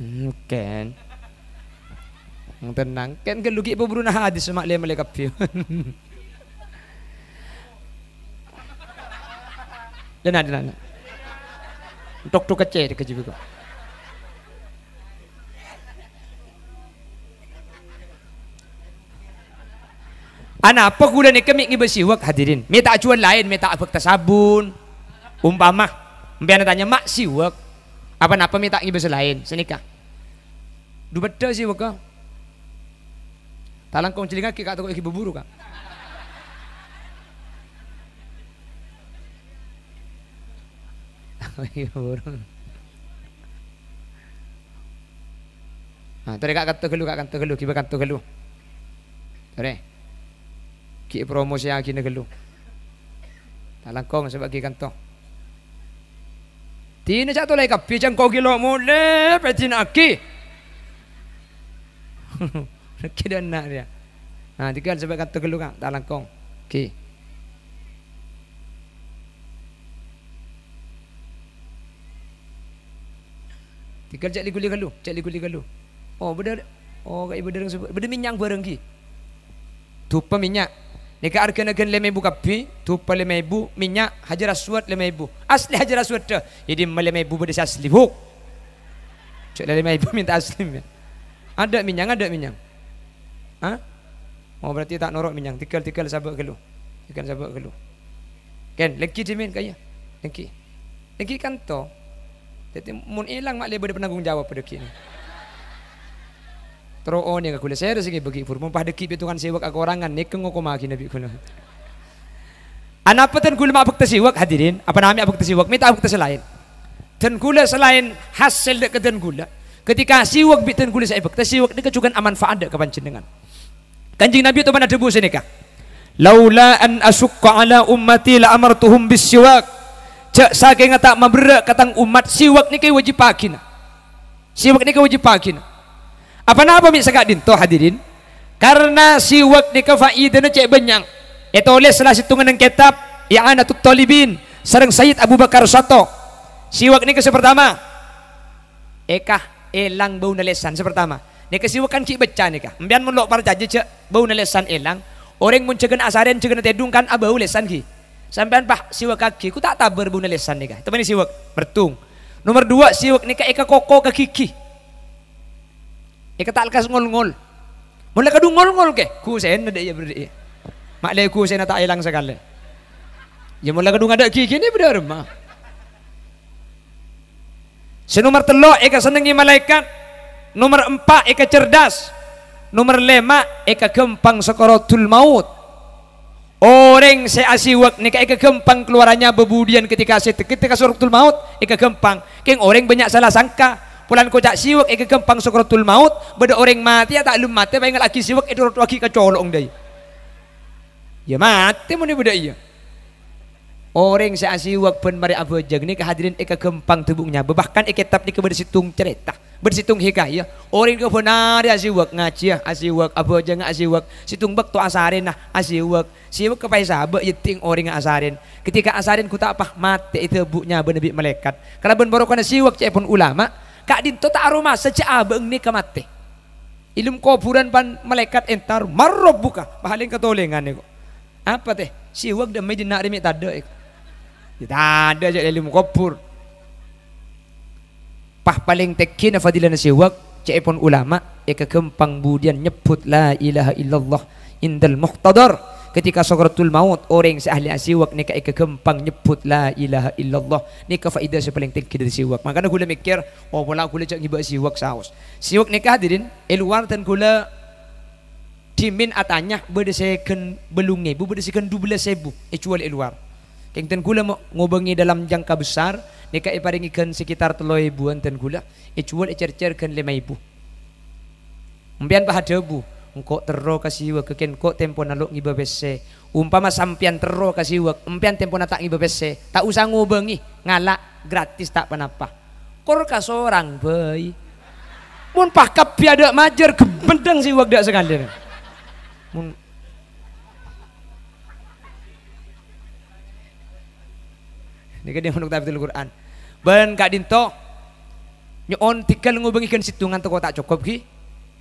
A: Hmm, ken. tenang. Ken kan lugi pa hadis sumak le malay kapyo. Lena, lena, lena. Tok tok kece ke jibiku. Anak apa kuda ni kemik ibu siwak hadirin. minta acuan cuan lain, minta tak afek sabun. Umpama, mbi tanya mak siwak. Apa napa mi tak ibu selain senikah. Dubete siwak kau. Talang kong celinga kik kat tokok ibu buru kak. burung. Ha, nah, tu dekat kata gelu, kat kata gelu, kita kata gelu. Tore. Kita promosi yang kita gelu. Tak langkong sebab kita Tina satu lagi kapi jang kau gilo mule petin aki. Kira nak dia. Ah, tiga sebab kata gelu kan, tak langkong. Okay. Tinggal cek ligu-ligu lu, cek ligu-ligu lu. Oh, bener, oh kai benda sebut. Benda minyak bareng ki. Tupa minyak. Ni ke arkan agen leme ibu kapi, tupa leme ibu minyak hajar aswat leme ibu. Asli hajar aswat tu. Jadi meleme ibu benda asli buk. Cek lah leme ibu minta asli. Ada minyak, ada minyak. Ha? Oh berarti tak norok minyak. Tikal-tikal sabuk kelu. Tikal sabuk kelu. Ken, kan? lagi timin kaya. lagi, lagi kanto. Jadi mun ilang mak lebe penanggung jawab pada kini. Teroon yang kula saya segi bagi pur mun padeki pitungan siwak aku orangan nekeng aku maki nabi kula. Anak peten kula mak bekta siwak hadirin, apa nama abuk siwak, Mita abuk selain. Dan kula selain hasil dek keten kula. Ketika siwak biten kula saya bekta siwak dek kecukan amanfaat dek ke panjenengan. Kanjeng Nabi tu mana debu sini kak? Laula an asukka ala ummati la amartuhum bis siwak Cak saking tak memberak katang umat siwak niki wajib pakina. Siwak niki wajib pakina. Apa nama mi sakadin to hadirin? Karena siwak faidah faidahnya cek banyak. Itu oleh salah situngan yang kitab I'anatut tolibin serang Sayyid Abu Bakar Soto. Siwak nika sepertama. Eka elang bau nalesan sepertama. Nika siwak kan cik beca nika. Mbian mun lok parjaje cek bau nalesan elang. Orang mun cegan asaren cegah tedung kan abau lesan ki. Sampean pak siwak kaki, ku tak tabar buna lesan nih Tapi ini siwak bertung. Nomor dua siwak nih eka koko ke kiki. Eka tak lekas ngol-ngol. Mulai kadu ngol-ngol ke, ku sen ada ya berdiri. Ya. Mak le ku sen tak hilang sekali. Ya mulai kadu ada kiki ini benar mah. Senomor telo eka senengi malaikat. Nomor empat eka cerdas. Nomor lima eka gempang sekorotul maut. Orang saya asiwak nikah ika gempang keluarannya bebudian ketika saya ketika suratul maut ika gempang. Keng orang banyak salah sangka. Pulan kocak siwak ika gempang suratul maut. Beda orang mati ya tak lum mati. Pengen lagi siwak itu lagi kecolong day. Ya mati mana beda iya. Orang saya asih pun mari abojeng ni kehadiran ika gempang tubungnya. Bahkan ika tetap ni kebersitung cerita. Bersitung hikayah. Orang ke benar asih wak ngaji ya. Asih wak abojeng asih wak. Situng bak tu asarin nah asih wak. Si kepai sahabat yeting orang asarin. Ketika asarin ku tak apa mati itu buknya benebi malaikat. Karena ben barokana si wak pun ulama. Kak din tu tak aroma sejak abeng ni kemati. Ilum kuburan pan malaikat entar marob buka. Pahaling ketolengan ni Apa teh? Si wak dah medina remi tadi. Ya Tidak ada cek ilmu kubur. Pah paling tekin fadilah nasiwak cek pun ulama eka ya gempang budian nyebut la ilaha illallah indal muhtadar ketika sokratul maut orang seahli asiwak ni eka gempang nyebut la ilaha illallah ni ka faedah paling tinggi dari siwak makanya gula mikir oh pula gula cak ngibak siwak saus siwak ni hadirin eluar eh, dan gula timin atanya berdasarkan belunge bu berdasarkan 12 sebu kecuali eh, eluar Keng ten gula ngubengi dalam jangka besar, nika iparingikan sekitar telo ibuan ten gula, icuan icer-cerkan lima ibu. Mpian pahadebu, engkau terro kasih wak keken kok tempo naluk ngiba bese. Umpama sampian terro kasih wak, empian tempo natak ngiba bese. Tak usah ngubengi, ngalak gratis tak penapa. Kor kasorang bay. Mun pakap piada majer kebendeng sih wak dak sekalian. Mun Jika dia menunggu tafsir Al-Quran. Ben kak dinto. Nyon tikal ngubengi kan situ ngan tak cukup ki.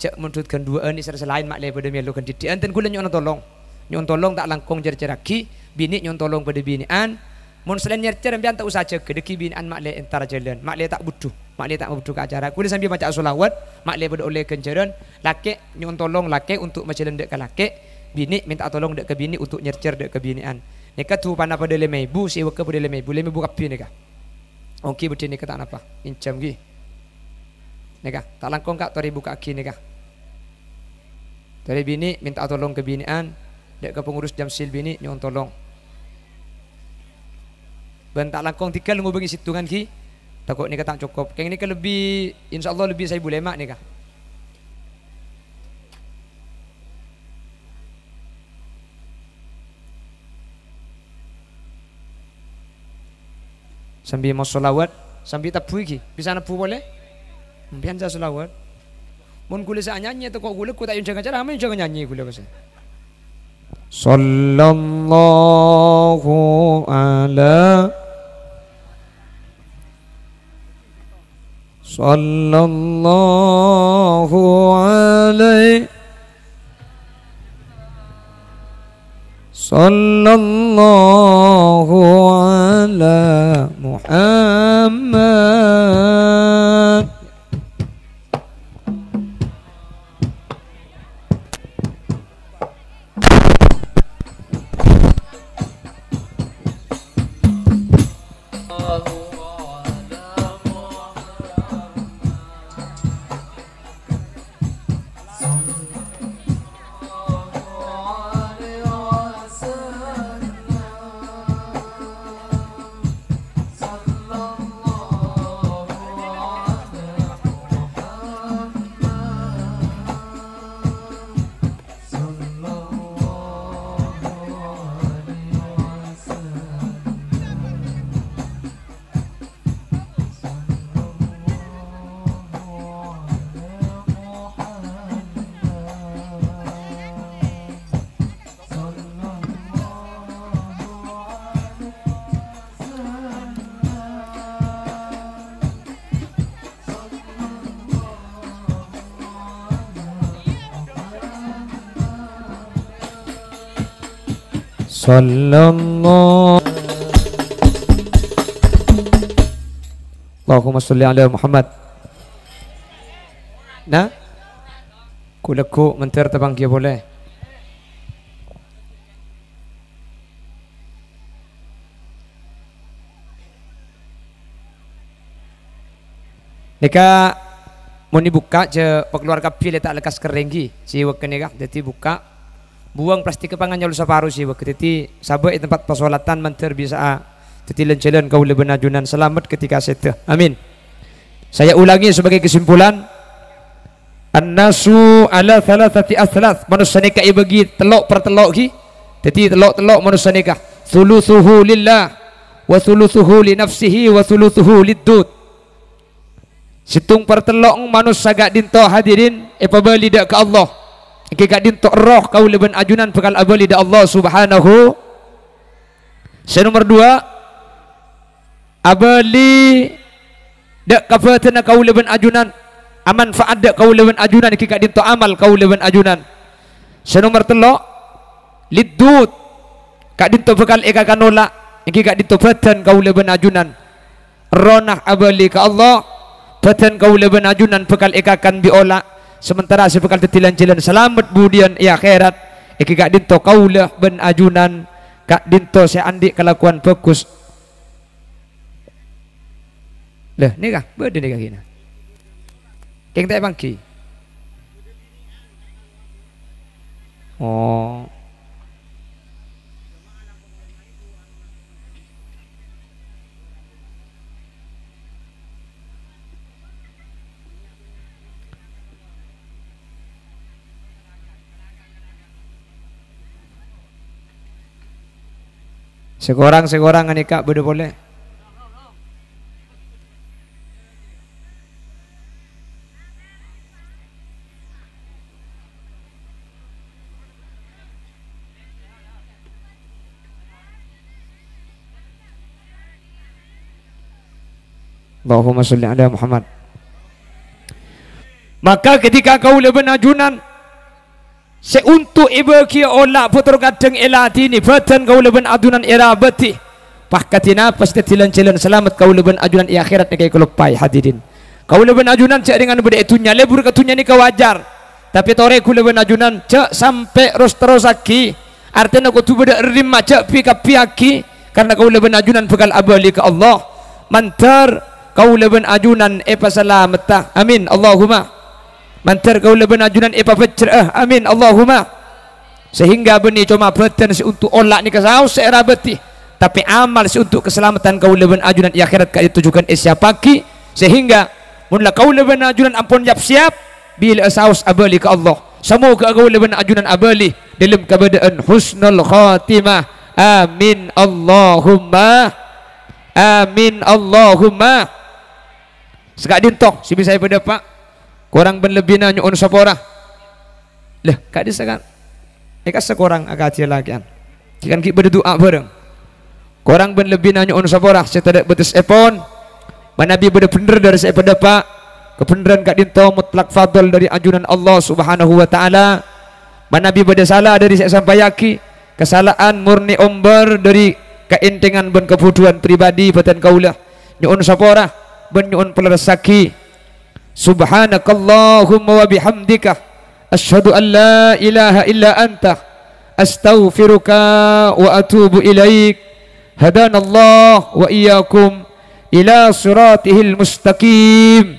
A: Cak mundut dua ani eh, serasa lain mak lepada mi lu kan titi. Anten kula nyon tolong. Nyon tolong tak langkong jer jer ki. Bini nyon tolong pada bini an. Mun selain jer jer ambian tak usah cek deki bini an mak le entar jalan. Mak le tak butuh. Mak le tak butuh ke acara. Kula sambil baca selawat. Mak le pada oleh kenceran. Laki nyon tolong laki untuk macam lendek ke laki. Bini minta tolong dek ke bini untuk nyercer dek ke binian. An. neka tu pana pada lemai bu si wak pada lemai bu buka bu kapi neka ongki bete neka tak napa incam gi neka tak langkong kak tori buka ki neka tori bini minta tolong ke binian dek ke pengurus sil bini nyon tolong tak langkong tikal ngubengi kan ki takut neka tak cukup keng ke lebih insyaallah lebih saya boleh mak neka sambil mau solawat sambil tabwigi bisa nabu boleh mbian hmm, solawat mun kule sa nyanyi to kok kule ku yang jangan cara amin jangan nyanyi kule kese sallallahu ala sallallahu alaihi sallallahu على محمد sallallahu Allahumma salli ala Muhammad Nah Kulaku menteri tebang dia boleh Nika mau dibuka je keluarga pilih tak lekas kerenggi siwa kenegah jadi buka buang plastik kepangan nyalu saparu sih waktu itu tempat pasolatan menter bisa tetilan ah. jalan kau lebih najunan selamat ketika sete amin saya ulangi sebagai kesimpulan anasu nasu salah thalathati athalath manusia nikah ibagi telok per telok ki jadi telok-telok manusia nikah thuluthuhu lillah wa thuluthuhu li nafsihi wa thuluthuhu liddud situng per telok manusia gak dinto hadirin epabali dak ke Allah Kika dintok roh kau leban ajunan pekal abali da Allah subhanahu. Saya nomor dua. Abali dak kafatana kau leban ajunan. Aman faad dak kau leban ajunan. Kika dintok amal kau leban ajunan. Saya nomor telok. Lidut. Kak dintok pekal eka kanola. Kika dintok fatan kau leban ajunan. Ronah abali ka Allah. Fatan kau leban ajunan pekal eka kan biola sementara sebekal tetilan jalan selamat budian ya akhirat iki gak dinto kaulah ben ajunan kak dinto seandi kelakuan fokus lah ni kah berde ni kah kena keng tak bangki oh Sekorang-sekorang ni kak boleh boleh. Allahumma salli ala Muhammad. Maka ketika kau leban ajunan seuntu ibu kia ola putur gadeng elati ni badan kau leben adunan era beti pakatina pasti tilan cilan selamat kau leben adunan i akhirat ni kai kelupai hadirin kau leben adunan cek dengan beda itunya lebur katunya ni kawajar tapi tore kau leben adunan cek sampai ros terus aki artinya kau tu beda rima cek pi kapiaki karena kau leben adunan bekal abali ke Allah mantar kau leben adunan epa selamat amin Allahumma mantar kau leben ajunan epa eh, pecerah amin Allahumma sehingga benih cuma beten untuk olak ni kesau seera beti tapi amal si untuk keselamatan kau leben ajunan ya, akhirat eh, kau ditujukan isya pagi sehingga munlah kau leben ajunan ampun yap siap bila saus abali ke Allah semoga kau leben ajunan abali dalam keadaan husnul khatimah amin Allahumma amin Allahumma sekadin toh sibi saya pada pak Kurang berlebih berlebina on sopora. Lah, kak di sekarang. Eka eh, sekorang agak cia lakian. kan kita berdoa bareng. Kurang berlebih berlebina on sopora. Saya tidak betis epon. Manabi bener benar dari saya pada pak, Kebenaran kak dinto mutlak fadl dari ajunan Allah subhanahu wa ta'ala. Manabi pada salah dari saya sampai yaki. Kesalahan murni umber dari keintingan ben kebutuhan pribadi badan kaulah. Nyuun sopora. Ben nyuun pelerasaki. Subhanakallahumma wa bihamdika asyhadu an la ilaha illa anta astaghfiruka wa atubu ilaik. Hadanallah wa iyyakum ila siratihil mustaqim.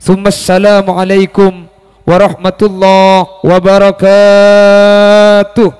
A: Thumma assalamu alaikum warahmatullahi wabarakatuh.